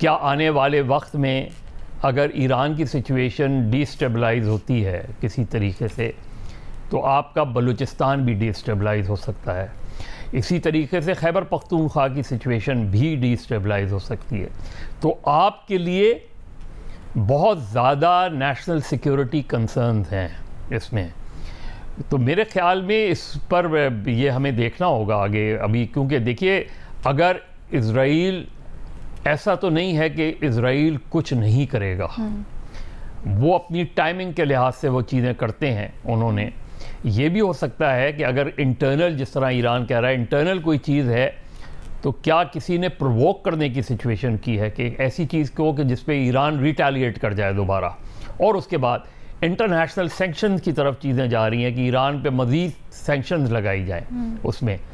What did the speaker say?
क्या आने वाले वक्त में अगर ईरान की सिचुएशन डिस्टेबलाइज होती है किसी तरीके से तो आपका बलूचिस्तान भी डिस्टेबलाइज हो सकता है इसी तरीके से खैबर पख्तूनख्वा की सिचुएशन भी डिस्टेबलाइज हो सकती है तो आपके लिए बहुत ज़्यादा नेशनल सिक्योरिटी कंसर्न हैं इसमें तो मेरे ख्याल में इस पर ये हमें देखना होगा आगे अभी क्योंकि देखिए अगर इसराइल ऐसा तो नहीं है कि इसराइल कुछ नहीं करेगा हम्म। वो अपनी टाइमिंग के लिहाज से वो चीज़ें करते हैं उन्होंने ये भी हो सकता है कि अगर इंटरनल जिस तरह ईरान कह रहा है इंटरनल कोई चीज़ है तो क्या किसी ने प्रवोक करने की सिचुएशन की है कि ऐसी चीज़ को कि जिस पर ईरान रिटेलिएट कर जाए दोबारा और उसके बाद इंटरनेशनल सेंक्शन की तरफ चीज़ें जा रही हैं कि ईरान पर मज़ीद सेंक्शन लगाई जाएँ हम्म। उसमें